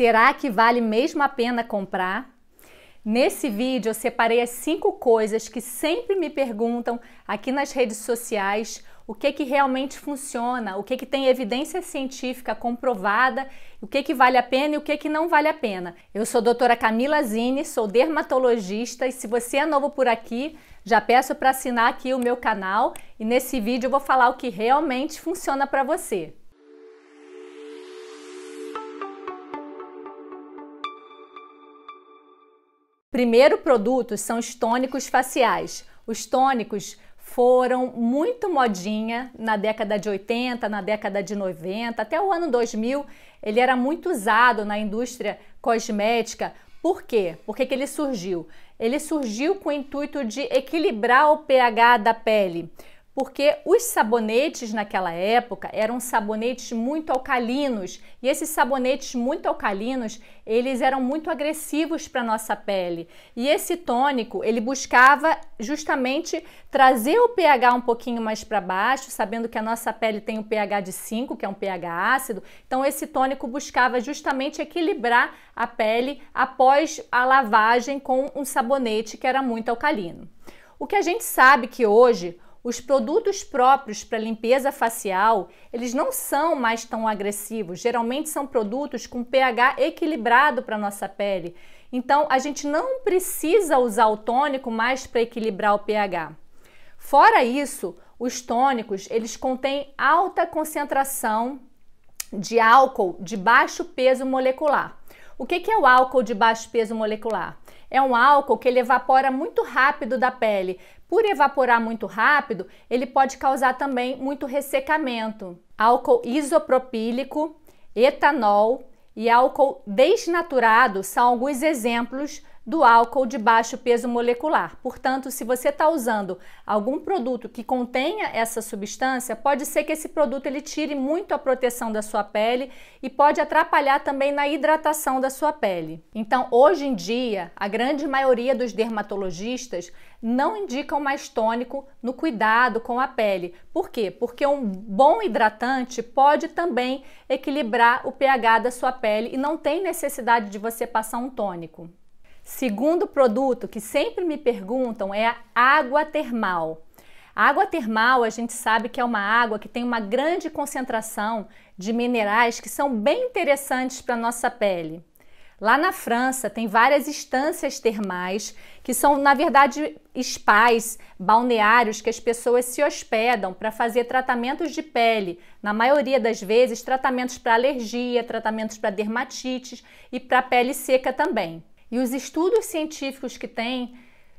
Será que vale mesmo a pena comprar? Nesse vídeo eu separei as cinco coisas que sempre me perguntam aqui nas redes sociais o que que realmente funciona, o que que tem evidência científica comprovada, o que que vale a pena e o que que não vale a pena. Eu sou a doutora Camila Zini, sou dermatologista e se você é novo por aqui, já peço para assinar aqui o meu canal e nesse vídeo eu vou falar o que realmente funciona para você. Primeiro produto são os tônicos faciais. Os tônicos foram muito modinha na década de 80, na década de 90, até o ano 2000, ele era muito usado na indústria cosmética. Por quê? Por que, que ele surgiu? Ele surgiu com o intuito de equilibrar o pH da pele porque os sabonetes naquela época eram sabonetes muito alcalinos e esses sabonetes muito alcalinos eles eram muito agressivos para nossa pele e esse tônico ele buscava justamente trazer o pH um pouquinho mais para baixo sabendo que a nossa pele tem um pH de 5 que é um pH ácido então esse tônico buscava justamente equilibrar a pele após a lavagem com um sabonete que era muito alcalino o que a gente sabe que hoje os produtos próprios para limpeza facial, eles não são mais tão agressivos. Geralmente são produtos com pH equilibrado para nossa pele. Então, a gente não precisa usar o tônico mais para equilibrar o pH. Fora isso, os tônicos, eles contêm alta concentração de álcool de baixo peso molecular. O que é o álcool de baixo peso molecular? É um álcool que ele evapora muito rápido da pele, por evaporar muito rápido, ele pode causar também muito ressecamento. Álcool isopropílico, etanol e álcool desnaturado são alguns exemplos do álcool de baixo peso molecular. Portanto, se você está usando algum produto que contenha essa substância, pode ser que esse produto ele tire muito a proteção da sua pele e pode atrapalhar também na hidratação da sua pele. Então, hoje em dia, a grande maioria dos dermatologistas não indicam mais tônico no cuidado com a pele. Por quê? Porque um bom hidratante pode também equilibrar o pH da sua pele e não tem necessidade de você passar um tônico. Segundo produto que sempre me perguntam é a água termal. A água termal, a gente sabe que é uma água que tem uma grande concentração de minerais que são bem interessantes para a nossa pele. Lá na França tem várias instâncias termais que são, na verdade, spas, balneários que as pessoas se hospedam para fazer tratamentos de pele. Na maioria das vezes, tratamentos para alergia, tratamentos para dermatites e para pele seca também. E os estudos científicos que têm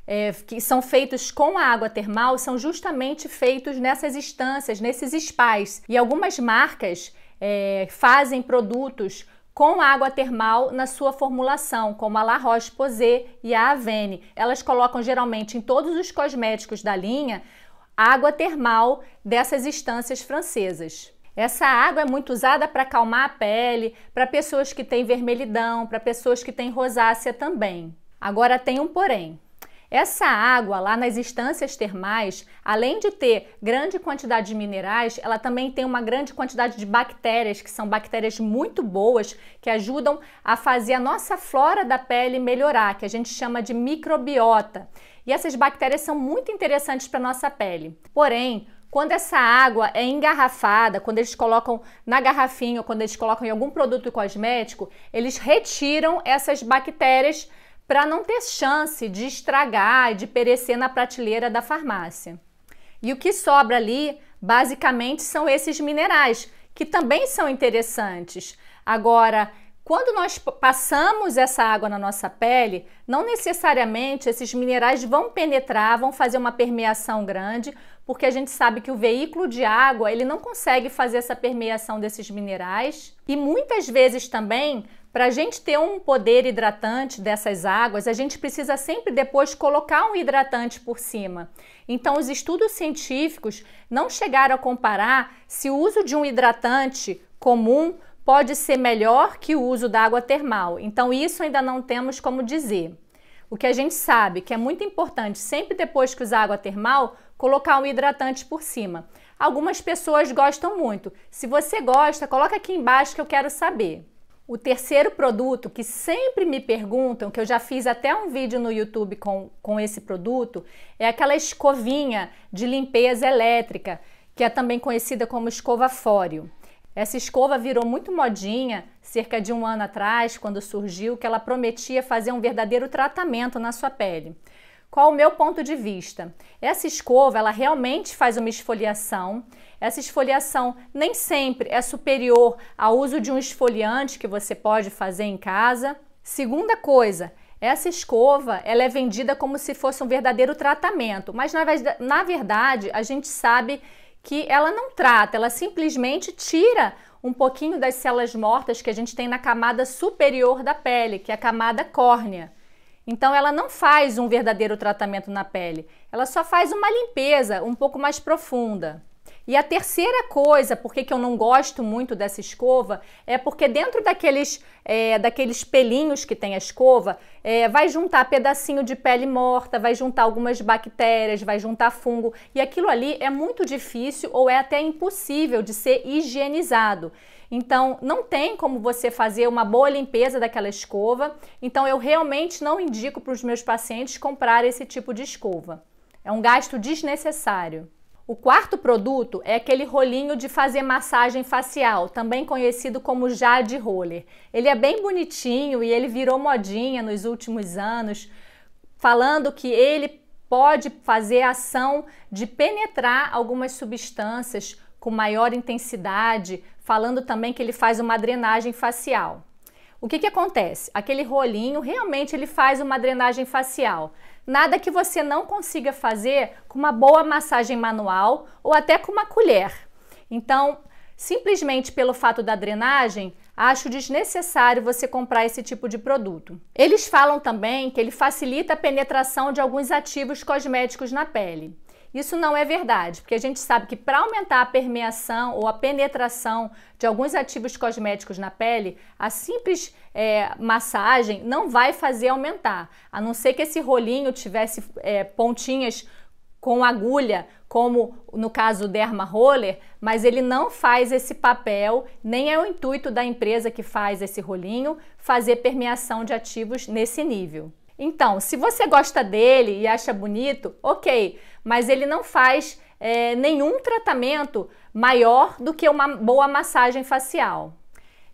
é, que são feitos com a água termal são justamente feitos nessas instâncias, nesses spas. E algumas marcas é, fazem produtos com água termal na sua formulação, como a La Roche-Posay e a Avene. Elas colocam geralmente em todos os cosméticos da linha água termal dessas instâncias francesas. Essa água é muito usada para acalmar a pele, para pessoas que têm vermelhidão, para pessoas que têm rosácea também. Agora tem um porém. Essa água lá nas instâncias termais, além de ter grande quantidade de minerais, ela também tem uma grande quantidade de bactérias, que são bactérias muito boas, que ajudam a fazer a nossa flora da pele melhorar, que a gente chama de microbiota. E essas bactérias são muito interessantes para nossa pele. Porém, quando essa água é engarrafada, quando eles colocam na garrafinha, ou quando eles colocam em algum produto cosmético, eles retiram essas bactérias para não ter chance de estragar, de perecer na prateleira da farmácia. E o que sobra ali, basicamente, são esses minerais, que também são interessantes. Agora, quando nós passamos essa água na nossa pele, não necessariamente esses minerais vão penetrar, vão fazer uma permeação grande, porque a gente sabe que o veículo de água ele não consegue fazer essa permeação desses minerais e muitas vezes também para a gente ter um poder hidratante dessas águas, a gente precisa sempre depois colocar um hidratante por cima. Então, os estudos científicos não chegaram a comparar se o uso de um hidratante comum pode ser melhor que o uso da água termal. Então, isso ainda não temos como dizer. O que a gente sabe que é muito importante sempre depois que usar água termal, colocar um hidratante por cima. Algumas pessoas gostam muito. Se você gosta, coloca aqui embaixo que eu quero saber. O terceiro produto que sempre me perguntam, que eu já fiz até um vídeo no YouTube com, com esse produto, é aquela escovinha de limpeza elétrica, que é também conhecida como escova fóreo. Essa escova virou muito modinha cerca de um ano atrás, quando surgiu, que ela prometia fazer um verdadeiro tratamento na sua pele. Qual o meu ponto de vista? Essa escova, ela realmente faz uma esfoliação. Essa esfoliação nem sempre é superior ao uso de um esfoliante que você pode fazer em casa. Segunda coisa, essa escova, ela é vendida como se fosse um verdadeiro tratamento, mas na, na verdade, a gente sabe que ela não trata, ela simplesmente tira um pouquinho das células mortas que a gente tem na camada superior da pele, que é a camada córnea. Então ela não faz um verdadeiro tratamento na pele, ela só faz uma limpeza um pouco mais profunda. E a terceira coisa, porque que eu não gosto muito dessa escova, é porque dentro daqueles, é, daqueles pelinhos que tem a escova, é, vai juntar pedacinho de pele morta, vai juntar algumas bactérias, vai juntar fungo, e aquilo ali é muito difícil ou é até impossível de ser higienizado. Então, não tem como você fazer uma boa limpeza daquela escova. Então, eu realmente não indico para os meus pacientes comprar esse tipo de escova. É um gasto desnecessário. O quarto produto é aquele rolinho de fazer massagem facial, também conhecido como Jade Roller. Ele é bem bonitinho e ele virou modinha nos últimos anos, falando que ele pode fazer ação de penetrar algumas substâncias com maior intensidade, falando também que ele faz uma drenagem facial. O que, que acontece? Aquele rolinho realmente ele faz uma drenagem facial. Nada que você não consiga fazer com uma boa massagem manual ou até com uma colher. Então, simplesmente pelo fato da drenagem, acho desnecessário você comprar esse tipo de produto. Eles falam também que ele facilita a penetração de alguns ativos cosméticos na pele. Isso não é verdade, porque a gente sabe que para aumentar a permeação ou a penetração de alguns ativos cosméticos na pele, a simples é, massagem não vai fazer aumentar, a não ser que esse rolinho tivesse é, pontinhas com agulha, como no caso do Derma Roller, mas ele não faz esse papel, nem é o intuito da empresa que faz esse rolinho fazer permeação de ativos nesse nível. Então, se você gosta dele e acha bonito, ok, mas ele não faz é, nenhum tratamento maior do que uma boa massagem facial.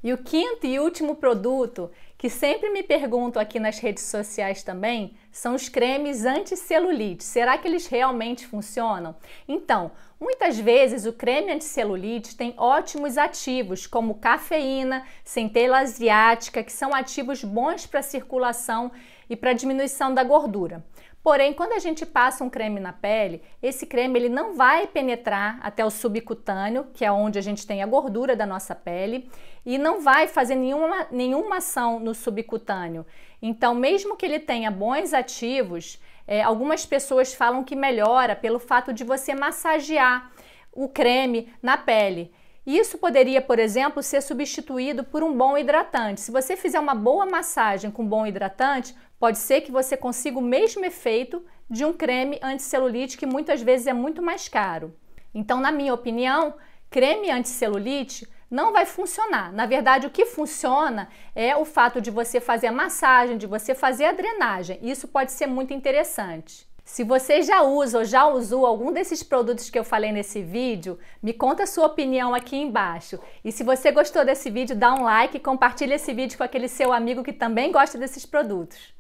E o quinto e último produto que sempre me pergunto aqui nas redes sociais também são os cremes anticelulite. Será que eles realmente funcionam? Então, muitas vezes o creme anticelulite tem ótimos ativos, como cafeína, centela asiática, que são ativos bons para a circulação e para a diminuição da gordura. Porém, quando a gente passa um creme na pele, esse creme ele não vai penetrar até o subcutâneo, que é onde a gente tem a gordura da nossa pele, e não vai fazer nenhuma, nenhuma ação no subcutâneo. Então, mesmo que ele tenha bons ativos, é, algumas pessoas falam que melhora pelo fato de você massagear o creme na pele. Isso poderia, por exemplo, ser substituído por um bom hidratante. Se você fizer uma boa massagem com bom hidratante, Pode ser que você consiga o mesmo efeito de um creme anticelulite que muitas vezes é muito mais caro. Então, na minha opinião, creme anticelulite não vai funcionar. Na verdade, o que funciona é o fato de você fazer a massagem, de você fazer a drenagem. Isso pode ser muito interessante. Se você já usa ou já usou algum desses produtos que eu falei nesse vídeo, me conta a sua opinião aqui embaixo. E se você gostou desse vídeo, dá um like e compartilha esse vídeo com aquele seu amigo que também gosta desses produtos.